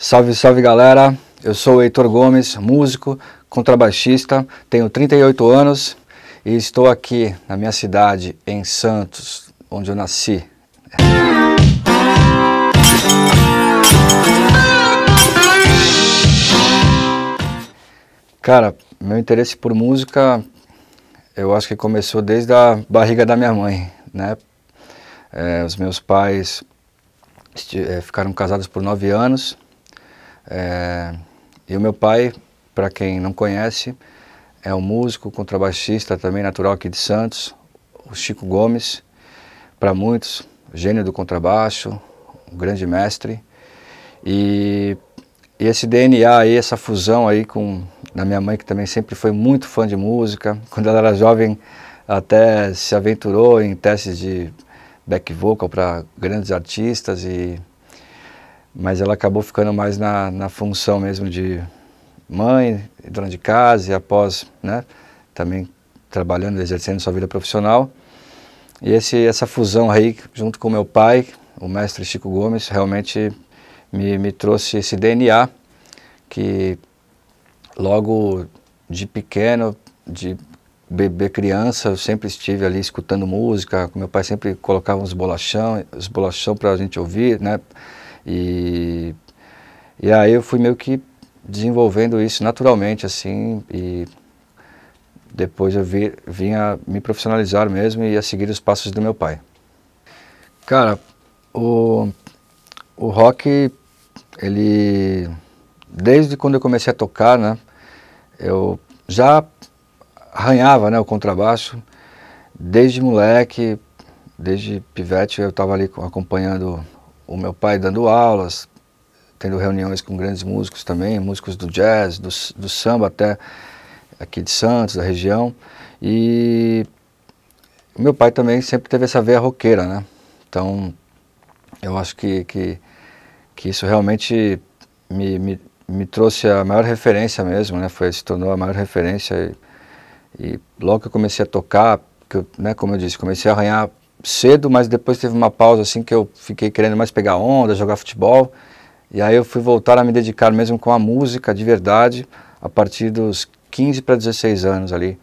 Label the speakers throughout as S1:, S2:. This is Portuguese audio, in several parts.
S1: Salve, salve galera! Eu sou o Heitor Gomes, músico, contrabaixista, tenho 38 anos e estou aqui na minha cidade, em Santos, onde eu nasci. Cara, meu interesse por música eu acho que começou desde a barriga da minha mãe, né? É, os meus pais é, ficaram casados por nove anos é, e o meu pai, para quem não conhece, é um músico, contrabaixista também natural aqui de Santos, o Chico Gomes, para muitos, gênio do contrabaixo, um grande mestre. E, e, esse DNA aí, essa fusão aí com da minha mãe, que também sempre foi muito fã de música, quando ela era jovem até se aventurou em testes de back vocal para grandes artistas e mas ela acabou ficando mais na, na função mesmo de mãe, dona de casa e após, né, também trabalhando, exercendo sua vida profissional. E esse, essa fusão aí, junto com meu pai, o mestre Chico Gomes, realmente me, me trouxe esse DNA que logo de pequeno, de bebê criança, eu sempre estive ali escutando música, meu pai sempre colocava uns bolachão, os bolachão para a gente ouvir, né? E, e aí eu fui meio que desenvolvendo isso naturalmente, assim, e depois eu vi, vim a me profissionalizar mesmo e a seguir os passos do meu pai. Cara, o, o rock, ele, desde quando eu comecei a tocar, né, eu já arranhava, né, o contrabaixo, desde moleque, desde pivete eu estava ali acompanhando o meu pai dando aulas, tendo reuniões com grandes músicos também, músicos do jazz, do, do samba até aqui de Santos, da região. E meu pai também sempre teve essa veia roqueira, né? Então, eu acho que, que, que isso realmente me, me, me, trouxe a maior referência mesmo, né? Foi, se tornou a maior referência. E, e logo que eu comecei a tocar, que eu, né, como eu disse, comecei a arranhar cedo, mas depois teve uma pausa assim que eu fiquei querendo mais pegar onda, jogar futebol. E aí eu fui voltar a me dedicar mesmo com a música de verdade a partir dos 15 para 16 anos ali.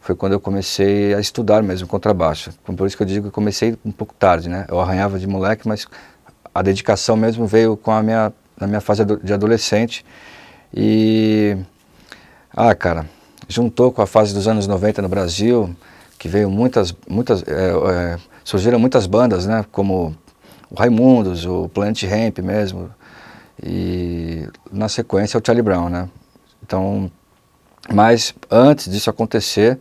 S1: Foi quando eu comecei a estudar mesmo contrabaixo. Por isso que eu digo que comecei um pouco tarde, né? Eu arranhava de moleque, mas a dedicação mesmo veio com a minha na minha fase de adolescente. E ah, cara, juntou com a fase dos anos 90 no Brasil, que veio muitas muitas é, é, surgiram muitas bandas, né? Como o Raimundos, o Planet Hemp mesmo, e na sequência o Charlie Brown, né? Então, mas antes disso acontecer,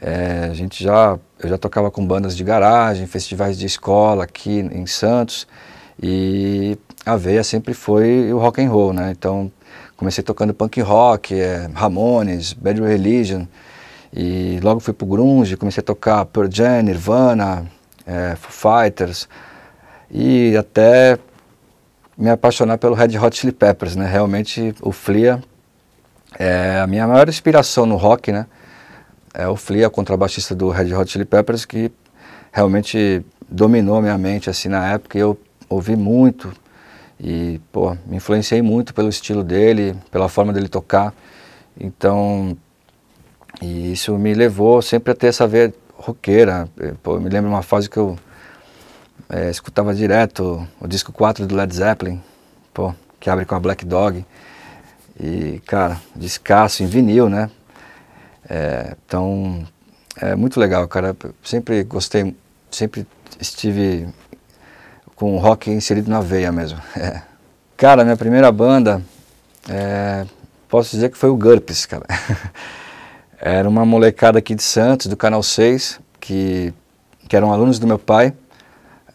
S1: é, a gente já, eu já tocava com bandas de garagem, festivais de escola aqui em Santos, e a veia sempre foi o rock and roll, né? Então, comecei tocando punk rock, é, Ramones, Bad Religion, e logo fui pro grunge, comecei a tocar Pearl Jam, Nirvana, é, Foo Fighters e até me apaixonar pelo Red Hot Chili Peppers, né? Realmente o Flea é a minha maior inspiração no rock, né? É o Flea contrabaixista do Red Hot Chili Peppers, que realmente dominou minha mente assim na época. Eu ouvi muito e pô, me influenciei muito pelo estilo dele, pela forma dele tocar. Então e isso me levou sempre a ter essa veia roqueira. Eh, pô, eu me lembro de uma fase que eu é, escutava direto o disco 4 do Led Zeppelin, pô, que abre com a Black Dog. E, cara, descasso em vinil, né? É, então, é muito legal, cara. Eu sempre gostei, sempre estive com o rock inserido na veia mesmo. É. Cara, minha primeira banda, é, posso dizer que foi o GURPS, cara. Era uma molecada aqui de Santos, do Canal 6, que, que eram alunos do meu pai.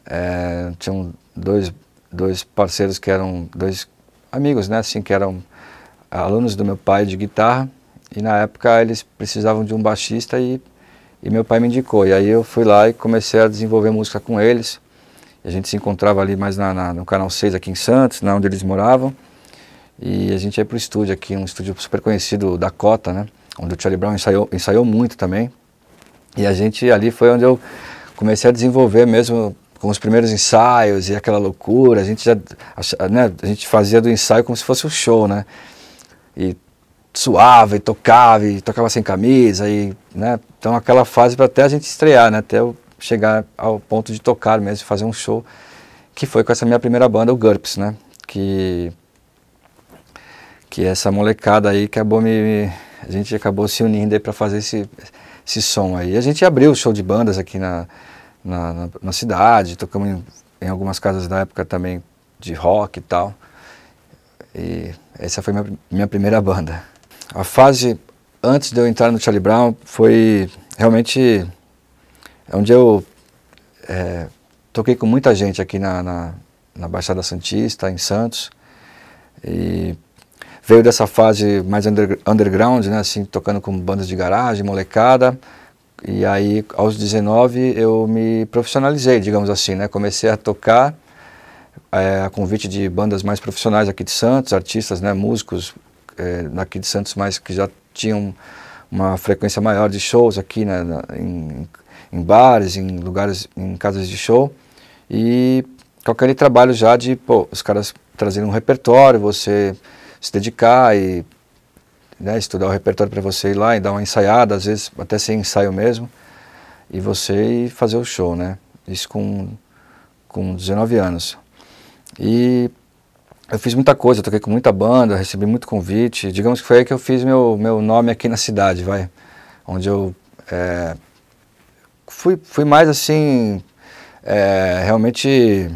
S1: É, tinham dois, dois parceiros que eram, dois amigos, né, assim, que eram alunos do meu pai de guitarra. E na época eles precisavam de um baixista e, e meu pai me indicou. E aí eu fui lá e comecei a desenvolver música com eles. A gente se encontrava ali mais na, na, no Canal 6 aqui em Santos, na né, onde eles moravam. E a gente ia para o estúdio aqui, um estúdio super conhecido da Cota, né? onde o Charlie Brown ensaiou, ensaiou muito também. E a gente ali foi onde eu comecei a desenvolver mesmo com os primeiros ensaios e aquela loucura. A gente já né, a gente fazia do ensaio como se fosse um show, né? E suava e tocava e tocava sem camisa e, né? Então aquela fase para até a gente estrear, né? Até eu chegar ao ponto de tocar mesmo, fazer um show que foi com essa minha primeira banda, o GURPS, né? Que que essa molecada aí acabou me, me a gente acabou se unindo para fazer esse, esse som aí. A gente abriu o show de bandas aqui na, na, na, na cidade, tocamos em, em, algumas casas da época também de rock e tal. E essa foi minha, minha primeira banda. A fase antes de eu entrar no Charlie Brown foi realmente é onde eu é, toquei com muita gente aqui na, na, na Baixada Santista, em Santos. E veio dessa fase mais under, underground, né, assim, tocando com bandas de garagem, molecada. E aí, aos 19, eu me profissionalizei, digamos assim, né? Comecei a tocar é, a convite de bandas mais profissionais aqui de Santos, artistas, né, músicos é, eh, daqui de Santos, mas que já tinham uma frequência maior de shows aqui, né, na, em, em bares, em lugares, em casas de show. E qualquer trabalho já de, pô, os caras trazendo um repertório, você se dedicar e né, estudar o repertório para você ir lá e dar uma ensaiada, às vezes até sem ensaio mesmo, e você ir fazer o show, né? Isso com, com 19 anos. E eu fiz muita coisa, toquei com muita banda, recebi muito convite. Digamos que foi aí que eu fiz meu, meu nome aqui na cidade, vai. Onde eu é, fui, fui mais assim, é, realmente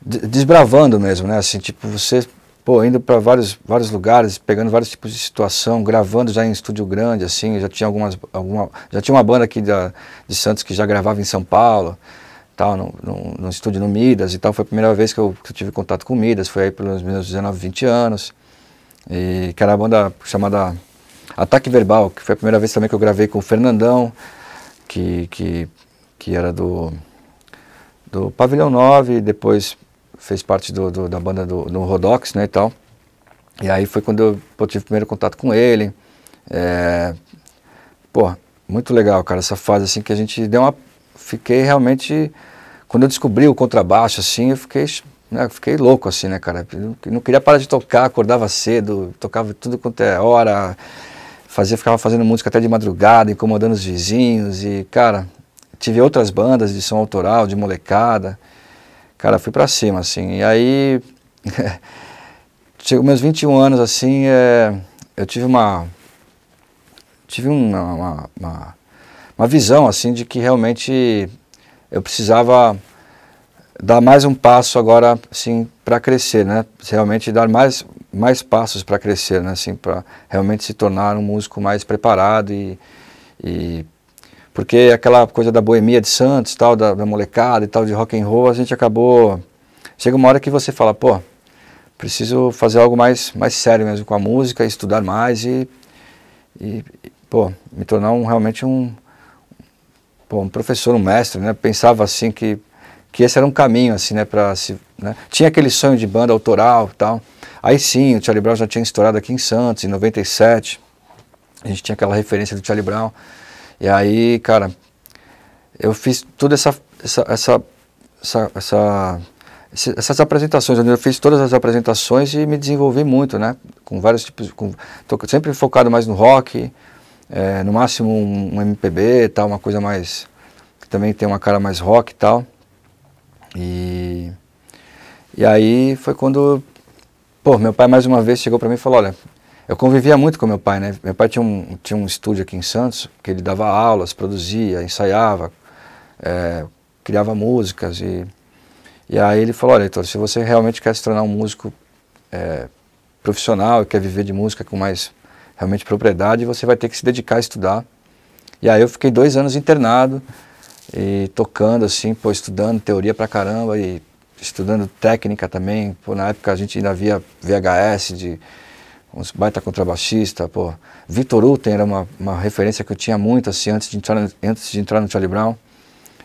S1: desbravando mesmo, né? Assim, tipo, você pô, indo para vários, vários lugares, pegando vários tipos de situação, gravando já em estúdio grande, assim, já tinha algumas, alguma, já tinha uma banda aqui da, de Santos que já gravava em São Paulo, tal, no, no, no estúdio no Midas e tal, foi a primeira vez que eu, que eu, tive contato com Midas, foi aí pelos meus 19, 20 anos, e que era a banda chamada Ataque Verbal, que foi a primeira vez também que eu gravei com o Fernandão, que, que, que era do, do Pavilhão 9, depois fez parte do, do, da banda do, do Rodox, né, e tal. E aí foi quando eu, tive o primeiro contato com ele. É, pô, muito legal, cara, essa fase assim que a gente deu uma... Fiquei realmente... Quando eu descobri o contrabaixo, assim, eu fiquei, né, fiquei louco, assim, né, cara? Eu não queria parar de tocar, acordava cedo, tocava tudo quanto é hora, fazia, ficava fazendo música até de madrugada, incomodando os vizinhos e, cara, tive outras bandas de som autoral, de molecada, Cara, fui para cima, assim. E aí, chegou meus 21 anos, assim, é, eu tive uma... Tive uma, uma, uma, uma visão, assim, de que realmente eu precisava dar mais um passo agora, assim, para crescer, né? Realmente dar mais, mais passos para crescer, né? Assim, para realmente se tornar um músico mais preparado e, e porque aquela coisa da boemia de Santos, tal, da, da molecada e tal, de rock and roll, a gente acabou... Chega uma hora que você fala, pô, preciso fazer algo mais, mais sério mesmo com a música, estudar mais e, e pô, me tornar um, realmente um, pô, um professor, um mestre, né? Pensava assim que, que esse era um caminho, assim, né? Pra se, né? Tinha aquele sonho de banda autoral e tal. Aí sim, o Charlie Brown já tinha estourado aqui em Santos, em 97. A gente tinha aquela referência do Charlie Brown. E aí, cara, eu fiz toda essa essa essa essa, essa essas apresentações, eu fiz todas as apresentações e me desenvolvi muito, né? Com vários tipos, com, tô sempre focado mais no rock, é, no máximo um, um MPB, tal, uma coisa mais que também tem uma cara mais rock e tal. E e aí foi quando pô, meu pai mais uma vez chegou para mim e falou: "Olha, eu convivia muito com meu pai, né? Meu pai tinha um, tinha um estúdio aqui em Santos, que ele dava aulas, produzia, ensaiava, é, criava músicas. E, e aí ele falou, olha, Heitor, se você realmente quer se tornar um músico é, profissional e quer viver de música com mais realmente propriedade, você vai ter que se dedicar a estudar. E aí eu fiquei dois anos internado e tocando assim, pô, estudando teoria pra caramba e estudando técnica também. Pô, na época a gente ainda via VHS de uns baita contrabaixista, pô. Vitor Uten era uma, uma referência que eu tinha muito, assim, antes de entrar, antes de entrar no Charlie Brown.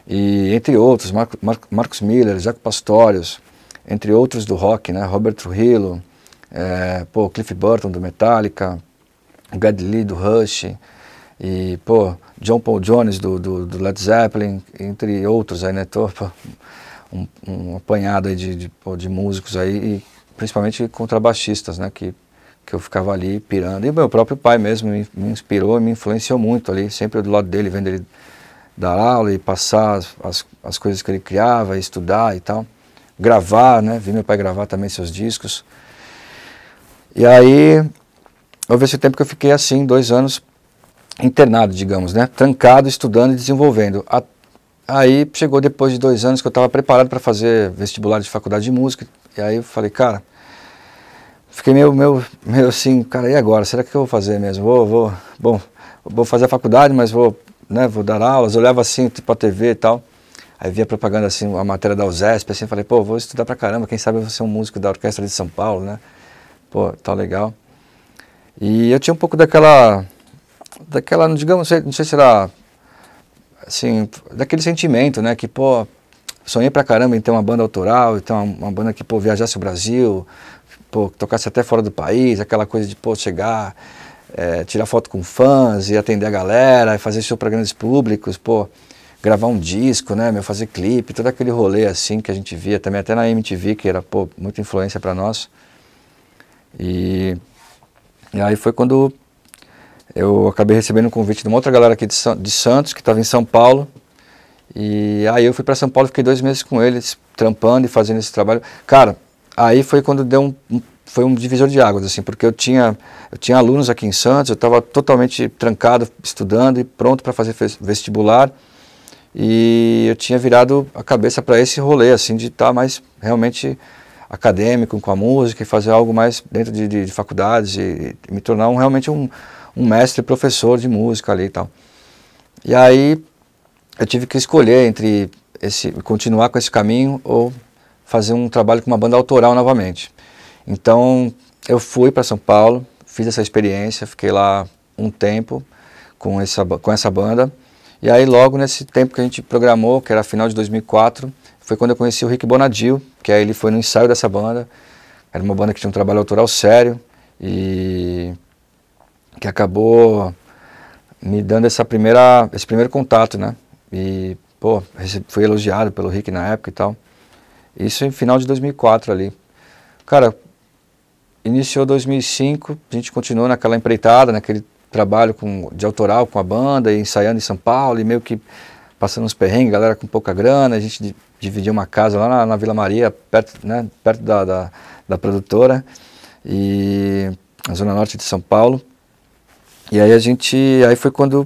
S1: E entre outros, Marcos Miller, Jaco Pastorius, entre outros do rock, né? Robert Trujillo, é, pô, Cliff Burton do Metallica, Gad Lee do Rush, e, pô, John Paul Jones do, do, do Led Zeppelin, entre outros aí, né? Tô, pô, um, um, apanhado aí de, de, pô, de músicos aí, e principalmente contrabaixistas, né? Que que eu ficava ali pirando. E meu próprio pai mesmo me, me inspirou e me influenciou muito ali, sempre do lado dele, vendo ele dar aula e passar as, as, as coisas que ele criava, estudar e tal. Gravar, né? Vi meu pai gravar também seus discos. E aí, houve esse tempo que eu fiquei assim, dois anos internado, digamos, né? Trancado, estudando e desenvolvendo. A, aí chegou depois de dois anos que eu estava preparado para fazer vestibular de faculdade de música. E aí eu falei, cara, fiquei meio, meio, meio assim, cara, e agora? Será que eu vou fazer mesmo? Vou, vou, bom, vou fazer a faculdade, mas vou, né, vou dar aulas. Eu levo assim, tipo, a TV e tal. Aí via propaganda, assim, a matéria da USESP, assim, falei, pô, vou estudar pra caramba, quem sabe eu vou ser um músico da Orquestra de São Paulo, né? Pô, tá legal. E eu tinha um pouco daquela, daquela, digamos, não sei, não sei se era, assim, daquele sentimento, né, que, pô, sonhei pra caramba em ter uma banda autoral, então uma, uma banda que, pô, viajasse o Brasil, pô, que tocasse até fora do país, aquela coisa de, pô, chegar, é, tirar foto com fãs e atender a galera, fazer show para grandes públicos, pô, gravar um disco, né, meu, fazer clipe, todo aquele rolê assim que a gente via também, até na MTV, que era, pô, muita influência para nós. E, e aí foi quando eu acabei recebendo um convite de uma outra galera aqui de, Sa de Santos, que estava em São Paulo. E aí eu fui para São Paulo, fiquei dois meses com eles, trampando e fazendo esse trabalho. Cara, aí foi quando deu um, foi um divisor de águas, assim, porque eu tinha, eu tinha alunos aqui em Santos, eu estava totalmente trancado, estudando e pronto para fazer vestibular. E eu tinha virado a cabeça para esse rolê, assim, de estar tá mais realmente acadêmico com a música e fazer algo mais dentro de, de, de faculdades e, e, me tornar um, realmente um, um mestre professor de música ali e tal. E aí eu tive que escolher entre esse continuar com esse caminho ou fazer um trabalho com uma banda autoral novamente. Então eu fui para São Paulo, fiz essa experiência, fiquei lá um tempo com essa, com essa banda. E aí logo nesse tempo que a gente programou, que era final de 2004, foi quando eu conheci o Rick Bonadil, que aí ele foi no ensaio dessa banda. Era uma banda que tinha um trabalho autoral sério e que acabou me dando essa primeira, esse primeiro contato, né? E, pô, fui elogiado pelo Rick na época e tal. Isso em final de 2004 ali. Cara, iniciou 2005, a gente continuou naquela empreitada, naquele trabalho com, de autoral com a banda, e ensaiando em São Paulo, e meio que passando uns perrengues, galera com pouca grana, a gente dividiu uma casa lá na, na Vila Maria, perto, né, perto da, da, da produtora, e na zona norte de São Paulo. E aí a gente, aí foi quando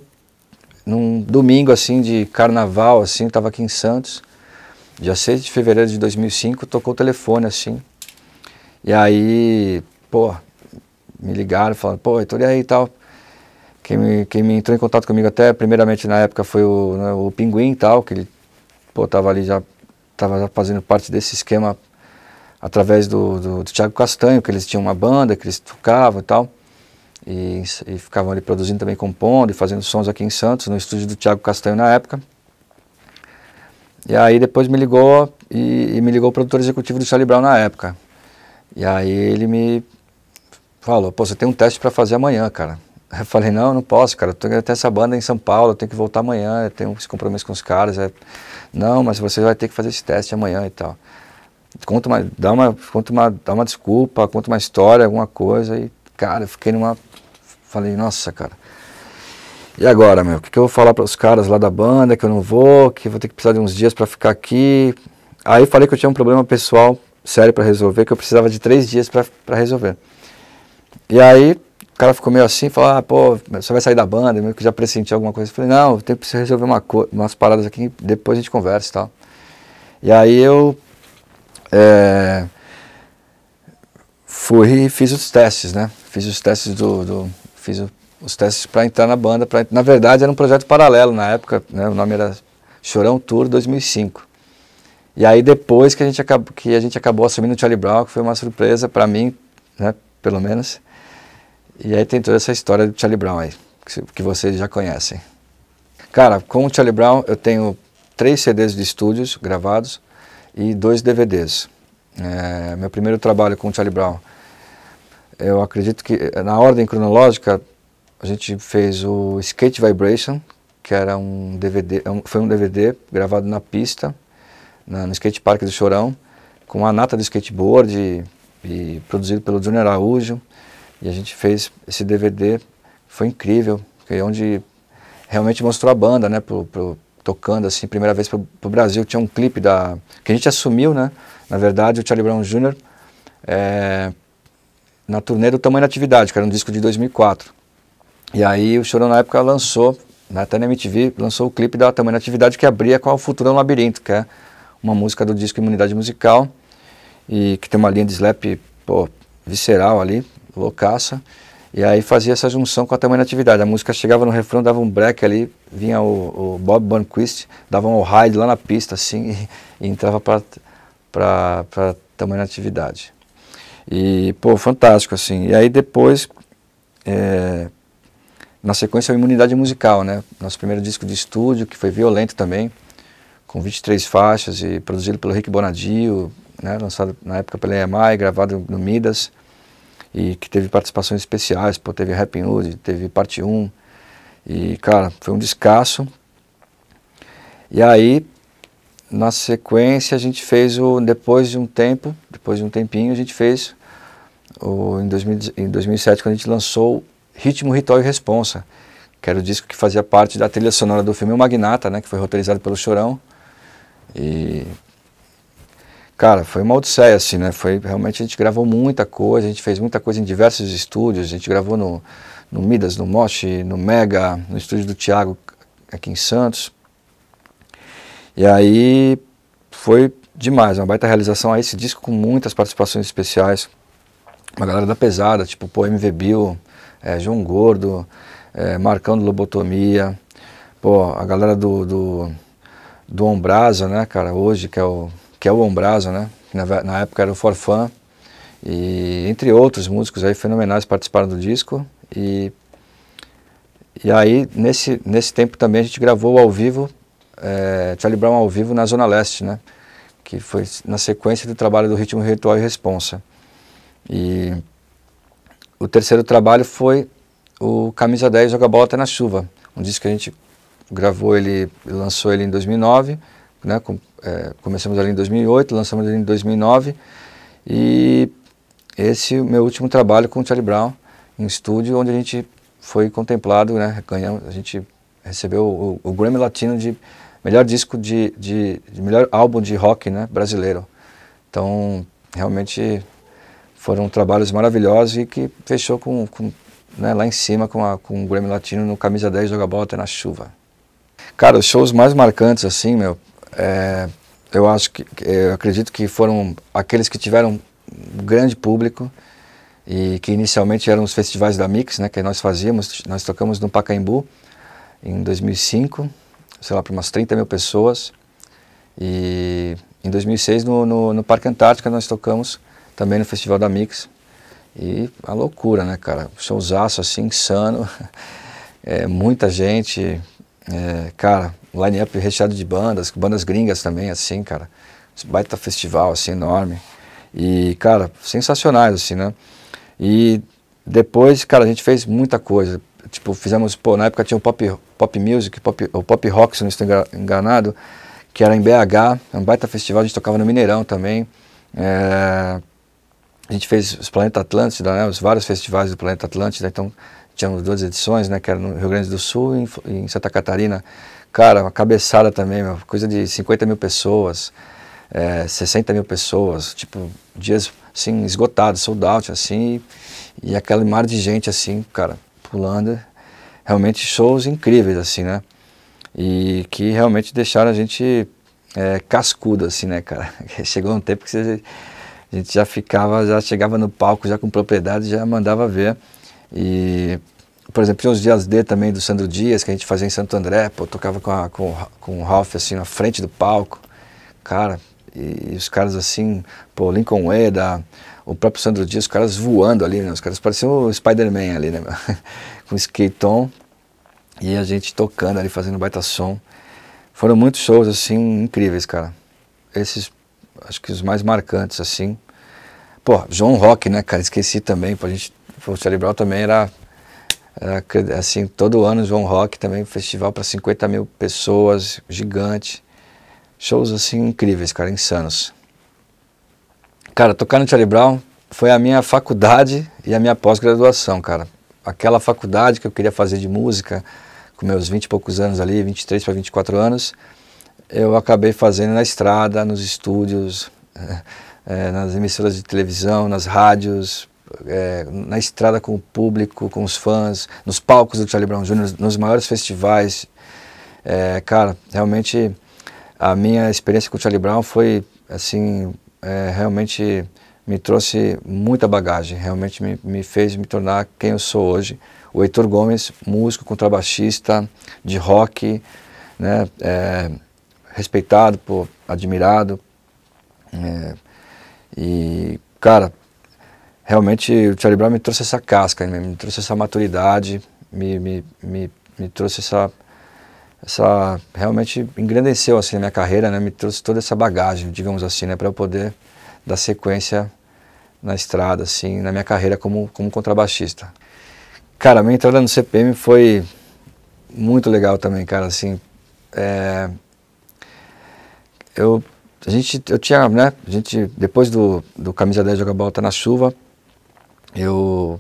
S1: num domingo assim de carnaval assim, estava aqui em Santos. Dia 6 de fevereiro de 2005, tocou o telefone assim. E aí, pô, me ligaram, falaram, pô, Heitor, e aí e tal. Quem me, quem me entrou em contato comigo até, primeiramente na época, foi o, né, o Pinguim e tal, que ele, pô, tava ali já, tava fazendo parte desse esquema através do, do, do Tiago Castanho, que eles tinham uma banda, que eles tocavam e tal. E, e ficavam ali produzindo também, compondo e fazendo sons aqui em Santos, no estúdio do Tiago Castanho na época. E aí depois me ligou e, e, me ligou o produtor executivo do Charlie Brown na época. E aí ele me falou, pô, você tem um teste para fazer amanhã, cara. Eu falei, não, não posso, cara, eu tenho até essa banda em São Paulo, eu tenho que voltar amanhã, eu tenho esse compromisso com os caras. É... Não, mas você vai ter que fazer esse teste amanhã e tal. Conta uma, dá uma, conta uma, dá uma desculpa, conta uma história, alguma coisa. E, cara, eu fiquei numa... Falei, nossa, cara, e agora, meu? O que, que eu vou falar para os caras lá da banda que eu não vou, que vou ter que precisar de uns dias para ficar aqui? Aí falei que eu tinha um problema pessoal sério para resolver, que eu precisava de três dias para resolver. E aí o cara ficou meio assim, falou, ah, pô, você vai sair da banda, meio que já pressentiu alguma coisa. Eu falei, não, eu tenho que resolver uma umas paradas aqui, depois a gente conversa e tal. E aí eu é, fui e fiz os testes, né? Fiz os testes do, do fiz o os testes para entrar na banda. Pra, na verdade, era um projeto paralelo na época, né? o nome era Chorão Tour 2005. E aí depois que a gente acabou, que a gente acabou assumindo o Charlie Brown, que foi uma surpresa para mim, né, pelo menos. E aí tem toda essa história do Charlie Brown aí, que, vocês já conhecem. Cara, com o Charlie Brown eu tenho três CDs de estúdios gravados e dois DVDs. É, meu primeiro trabalho com o Charlie Brown, eu acredito que na ordem cronológica a gente fez o Skate Vibration, que era um DVD, é foi um DVD gravado na pista, na, no skate park do Chorão, com a nata do skateboard, e, e produzido pelo Júnior Araújo. E a gente fez esse DVD, foi incrível, que é onde realmente mostrou a banda, né, pro, pro, tocando assim, primeira vez para o Brasil. Tinha um clipe da que a gente assumiu, né? Na verdade, o Charlie Brown Jr. É, eh, na turnê do Tamanho da Atividade, que era um disco de 2004. E aí o Chorão na época lançou, né, até na MTV, lançou o clipe da Tamanha Atividade que abria com o Futura no é Labirinto, que é uma música do disco Imunidade Musical, e que tem uma linha de slap pô, visceral ali, loucaça. E aí fazia essa junção com a tamanha atividade. A música chegava no refrão, dava um break ali, vinha o, o Bob Banquist, dava um ride lá na pista assim e, e entrava para tamanha atividade. E, pô, fantástico assim. E aí depois, é, na sequência, a é Imunidade Musical, né? nosso primeiro disco de estúdio, que foi violento também, com 23 faixas e produzido pelo Rick Bonadio, né? lançado na época pela EMI, gravado no Midas, e que teve participações especiais, pô, teve Happy Hood, teve Parte 1, e cara, foi um descasso. E aí, na sequência, a gente fez o, depois de um tempo, depois de um tempinho, a gente fez o, em, 2000, em 2007, quando a gente lançou Ritmo, Ritual e Responsa, que era o disco que fazia parte da trilha sonora do filme O Magnata, né, que foi roteirizado pelo Chorão. E cara, foi uma odisseia, assim, né? Foi, realmente a gente gravou muita coisa, a gente fez muita coisa em diversos estúdios, a gente gravou no, no Midas, no Moshi, no Mega, no estúdio do Thiago aqui em Santos. E aí foi demais, uma baita realização a esse disco com muitas participações especiais. Uma galera da pesada, tipo o MV Bill, é, João Gordo, é, Marcão do Lobotomia, pô, a galera do, do, do Ombrasa, né, cara, hoje, que é o, que é o Ombrasa, né, na, na época era o Forfã, e entre outros músicos aí fenomenais participaram do disco, e, e aí nesse, nesse tempo também a gente gravou ao vivo, é, Charlie Brown ao vivo na Zona Leste, né, que foi na sequência do trabalho do Ritmo Ritual e Responsa. E o terceiro trabalho foi o Camisa 10 Joga Bola Até tá na Chuva, um disco que a gente gravou, ele lançou ele em 2009, né, com, é, começamos ali em 2008, lançamos ele em 2009 e esse meu último trabalho com o Charlie Brown em estúdio, onde a gente foi contemplado, né, ganhamos, a gente recebeu o, o Grammy Latino de melhor disco de, de, de melhor álbum de rock né, brasileiro. Então, realmente foram trabalhos maravilhosos e que fechou com, com né, lá em cima com, a, com o Grêmio Latino no Camisa 10 jogar bola até na chuva. Cara, os shows mais marcantes, assim, meu, é, eu acho que, eu acredito que foram aqueles que tiveram um grande público e que inicialmente eram os festivais da Mix, né, que nós fazíamos, nós tocamos no Pacaembu em 2005, sei lá, para umas 30 mil pessoas e em 2006 no, no, no Parque Antártica nós tocamos também no Festival da Mix. E a loucura, né, cara? Showzaço assim, insano. É, muita gente. É, cara, line-up recheado de bandas, bandas gringas também, assim, cara. Baita festival, assim, enorme. E, cara, sensacionais, assim, né? E depois, cara, a gente fez muita coisa. Tipo, fizemos, pô, na época tinha o pop, pop music, pop, o pop rock, se não estou enganado, que era em BH, um baita festival, a gente tocava no Mineirão também. É, a gente fez os Planeta Atlântida, né, os vários festivais do Planeta Atlântida, né, então tínhamos duas edições, né, que era no Rio Grande do Sul e em, Santa Catarina. Cara, uma cabeçada também, meu, coisa de 50 mil pessoas, é, eh, 60 mil pessoas, tipo, dias assim, esgotados, sold out, assim, e, e aquele mar de gente, assim, cara, pulando, realmente shows incríveis, assim, né, e que realmente deixaram a gente é, cascudo, assim, né, cara, chegou um tempo que você a gente já ficava, já chegava no palco, já com propriedade, já mandava ver. E, por exemplo, tinha os dias D também do Sandro Dias, que a gente fazia em Santo André, pô, tocava com, a, com, com o Ralph assim na frente do palco. Cara, e, e os caras assim, pô, Lincoln Eda, o próprio Sandro Dias, os caras voando ali, né? Os caras pareciam o Spider-Man ali, né? com skate on e a gente tocando ali, fazendo baita som. Foram muitos shows assim incríveis, cara. Esses acho que os mais marcantes, assim. Pô, João Rock, né, cara? Esqueci também, pra gente. O Cerebral também era, era assim, todo ano João Rock também, festival para 50 mil pessoas, gigante. Shows assim incríveis, cara, insanos. Cara, tocar no Charlie Brown foi a minha faculdade e a minha pós-graduação, cara. Aquela faculdade que eu queria fazer de música, com meus 20 e poucos anos ali, 23 para 24 anos, eu acabei fazendo na estrada, nos estúdios, é, nas emissoras de televisão, nas rádios, é, na estrada com o público, com os fãs, nos palcos do Charlie Brown Jr., nos, nos maiores festivais. É, cara, realmente a minha experiência com o Charlie Brown foi, assim, é, realmente me trouxe muita bagagem, realmente me, me, fez me tornar quem eu sou hoje. O Heitor Gomes, músico, contrabaixista de rock, né? respeitado, pô, admirado. É, e, cara, realmente o Charlie Brown me trouxe essa casca, né, me trouxe essa maturidade, me, me, me, me trouxe essa, essa. Realmente engrandeceu assim, a minha carreira, né? me trouxe toda essa bagagem, digamos assim, né? para eu poder dar sequência na estrada, assim, na minha carreira como, como contrabaixista. Cara, a minha entrada no CPM foi muito legal também, cara, assim, é, eu, a gente, eu tinha, né, a gente, depois do, do Camisa 10 jogar Bola Tá Na Chuva, eu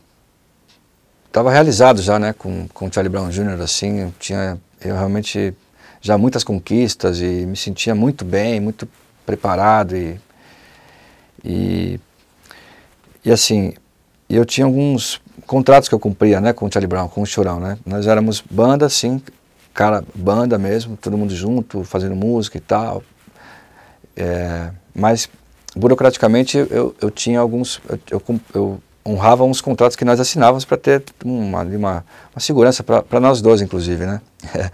S1: estava realizado já, né, com, com o Charlie Brown Jr., assim, eu tinha, eu realmente já muitas conquistas e me sentia muito bem, muito preparado e, e, e assim, eu tinha alguns contratos que eu cumpria, né, com o Charlie Brown, com o Chorão, né, nós éramos banda, assim, cara, banda mesmo, todo mundo junto, fazendo música e tal, é, mas burocraticamente eu, eu tinha alguns, eu, eu, honrava uns contratos que nós assinávamos para ter uma, uma, uma segurança para nós dois, inclusive, né?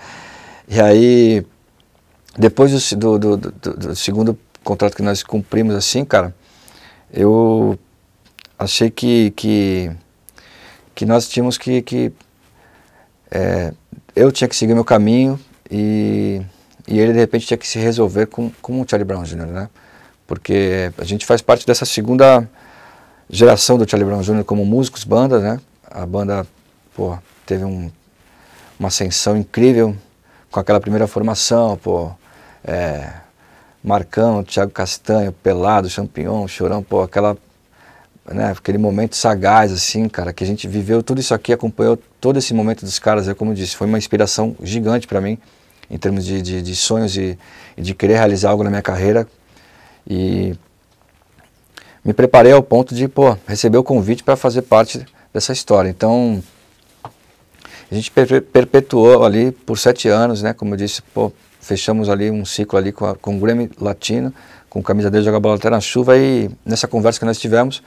S1: e aí, depois do, do, do, do, segundo contrato que nós cumprimos assim, cara, eu achei que, que, que nós tínhamos que, que é, eu tinha que seguir meu caminho e e ele, de repente, tinha que se resolver com, com o Charlie Brown Jr., né? Porque a gente faz parte dessa segunda geração do Charlie Brown Jr. como músicos, banda, né? A banda, pô, teve um, uma ascensão incrível com aquela primeira formação, pô. É, Marcão, Thiago Castanho, Pelado, Champignon, Chorão, pô, aquela, né, aquele momento sagaz, assim, cara, que a gente viveu tudo isso aqui, acompanhou todo esse momento dos caras, é eu, como disse, foi uma inspiração gigante para mim em termos de, de, de sonhos e, de querer realizar algo na minha carreira. E me preparei ao ponto de pô, receber o convite para fazer parte dessa história. Então, a gente per perpetuou ali por sete anos, né? Como eu disse, pô, fechamos ali um ciclo ali com, a, com o Grêmio Latino, com camisa dele jogar bola até na chuva e nessa conversa que nós tivemos,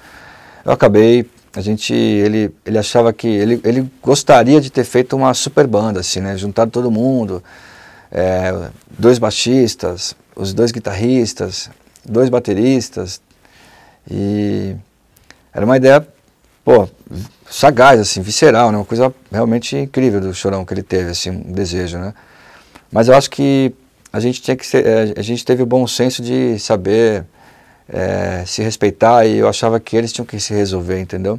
S1: eu acabei a gente ele ele achava que ele, ele gostaria de ter feito uma super banda assim né juntado todo mundo é, dois baixistas, os dois guitarristas, dois bateristas. E era uma ideia, pô, sagaz, assim, visceral, né? uma coisa realmente incrível do Chorão que ele teve, assim, um desejo, né? Mas eu acho que a gente tinha que ser, é, a gente teve o bom senso de saber é, se respeitar e eu achava que eles tinham que se resolver, entendeu?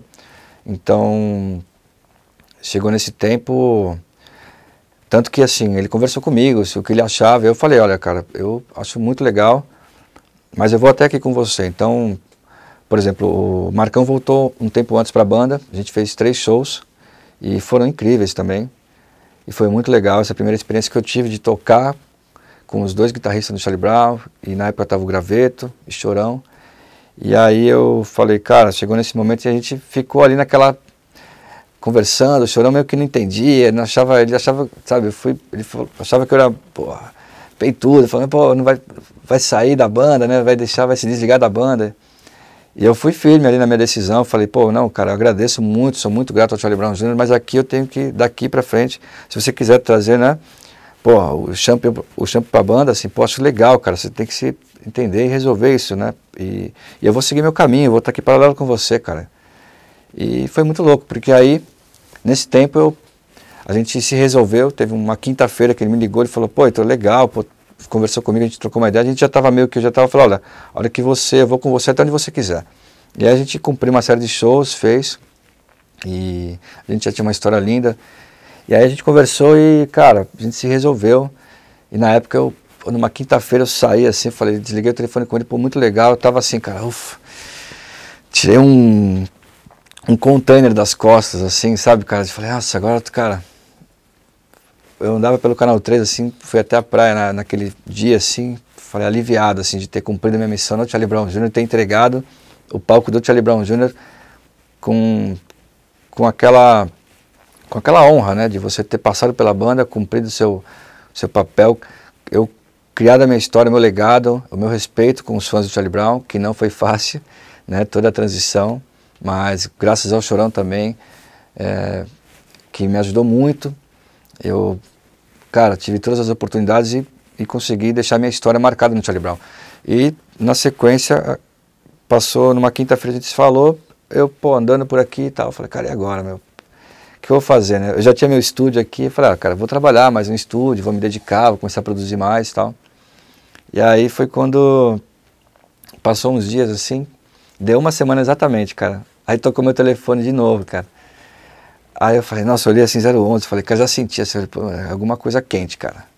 S1: Então, chegou nesse tempo, tanto que, assim, ele conversou comigo, o que ele achava. Eu falei, olha, cara, eu acho muito legal, mas eu vou até aqui com você. Então, por exemplo, o Marcão voltou um tempo antes para a banda, a gente fez três shows e foram incríveis também. E foi muito legal essa primeira experiência que eu tive de tocar com os dois guitarristas do Charlie Brown, e na época tava o Graveto e Chorão. E aí eu falei, cara, chegou nesse momento e a gente ficou ali naquela conversando, chorando, meio que não entendia, ele achava, ele achava, sabe, eu fui, ele falou, achava que eu era, porra, peitudo, falando, pô, não vai, vai sair da banda, né, vai deixar, vai se desligar da banda. E eu fui firme ali na minha decisão, falei, pô, não, cara, eu agradeço muito, sou muito grato ao Charlie Brown Jr., mas aqui eu tenho que, daqui pra frente, se você quiser trazer, né, pô, o champion, o champion pra banda, assim, pô, acho legal, cara, você tem que se entender e resolver isso, né, e, e eu vou seguir meu caminho, vou estar aqui paralelo com você, cara. E foi muito louco, porque aí, nesse tempo, eu, a gente se resolveu. Teve uma quinta-feira que ele me ligou, ele falou: pô, tô então legal, pô, conversou comigo, a gente trocou uma ideia. A gente já estava meio que, eu já estava falando: olha, a hora que você, eu vou com você até onde você quiser. E aí a gente cumpriu uma série de shows, fez. E a gente já tinha uma história linda. E aí a gente conversou e, cara, a gente se resolveu. E na época eu, numa quinta-feira eu saí assim, falei, desliguei o telefone com ele, pô, muito legal. Eu tava assim, cara, ufa. Tirei um um container das costas, assim, sabe, cara? Eu falei, nossa, agora, tu cara. Eu andava pelo canal 3, assim, fui até a praia na, naquele dia, assim, falei, aliviado, assim, de ter cumprido a minha missão no Charlie Brown Jr., ter entregado o palco do Charlie Brown Jr. com, com aquela com aquela honra, né, de você ter passado pela banda, cumprido seu seu papel, eu criado a minha história, meu legado, o meu respeito com os fãs do Charlie Brown, que não foi fácil, né, toda a transição, mas graças ao Chorão também, é, que me ajudou muito, eu, cara, tive todas as oportunidades e, e consegui deixar minha história marcada no Charlie Brown. E na sequência, passou numa quinta-feira, a gente se falou, eu, pô, andando por aqui e tal, falei, cara, e agora, meu? O que eu vou fazer, né? Eu já tinha meu estúdio aqui, falei, ah, cara, vou trabalhar mais no estúdio, vou me dedicar, vou começar a produzir mais e tal. E aí foi quando passou uns dias assim, deu uma semana exatamente, cara. Aí tocou meu telefone de novo, cara. Aí eu falei, nossa, eu olhei assim 011, falei, cara, já senti assim, alguma coisa quente, cara.